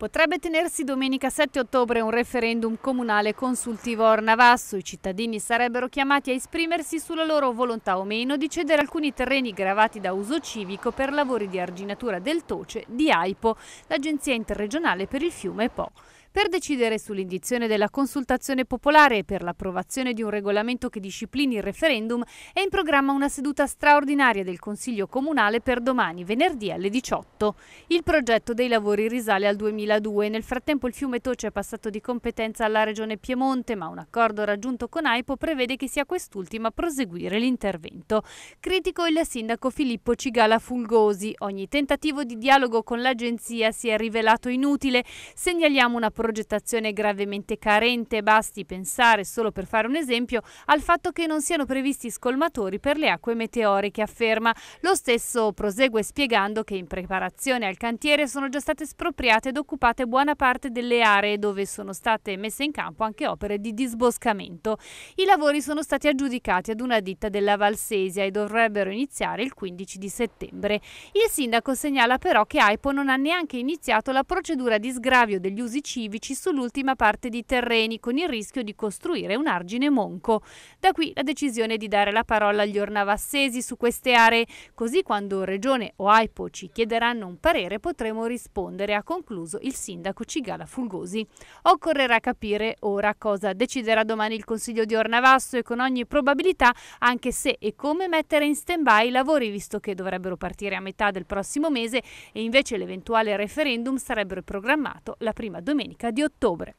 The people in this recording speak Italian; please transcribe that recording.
Potrebbe tenersi domenica 7 ottobre un referendum comunale consultivo a Ornavasso. I cittadini sarebbero chiamati a esprimersi sulla loro volontà o meno di cedere alcuni terreni gravati da uso civico per lavori di arginatura del Toce di AIPO, l'Agenzia Interregionale per il Fiume Po. Per decidere sull'indizione della consultazione popolare e per l'approvazione di un regolamento che disciplini il referendum è in programma una seduta straordinaria del Consiglio Comunale per domani, venerdì alle 18. Il progetto dei lavori risale al 2002 nel frattempo il fiume Toce è passato di competenza alla Regione Piemonte, ma un accordo raggiunto con AIPO prevede che sia quest'ultima a proseguire l'intervento. Critico il sindaco Filippo Cigala Fulgosi. Ogni tentativo di dialogo con l'agenzia si è rivelato inutile. Segnaliamo una progettazione gravemente carente, basti pensare, solo per fare un esempio, al fatto che non siano previsti scolmatori per le acque meteoriche, afferma. Lo stesso prosegue spiegando che in preparazione al cantiere sono già state espropriate ed occupate buona parte delle aree dove sono state messe in campo anche opere di disboscamento. I lavori sono stati aggiudicati ad una ditta della Valsesia e dovrebbero iniziare il 15 di settembre. Il sindaco segnala però che AIPO non ha neanche iniziato la procedura di sgravio degli usi civili civici sull'ultima parte di terreni con il rischio di costruire un argine monco. Da qui la decisione di dare la parola agli ornavassesi su queste aree, così quando Regione o AIPO ci chiederanno un parere potremo rispondere, ha concluso il sindaco Cigala Fulgosi. Occorrerà capire ora cosa deciderà domani il Consiglio di Ornavasso e con ogni probabilità anche se e come mettere in stand-by i lavori visto che dovrebbero partire a metà del prossimo mese e invece l'eventuale referendum sarebbe programmato la prima domenica domenica di ottobre.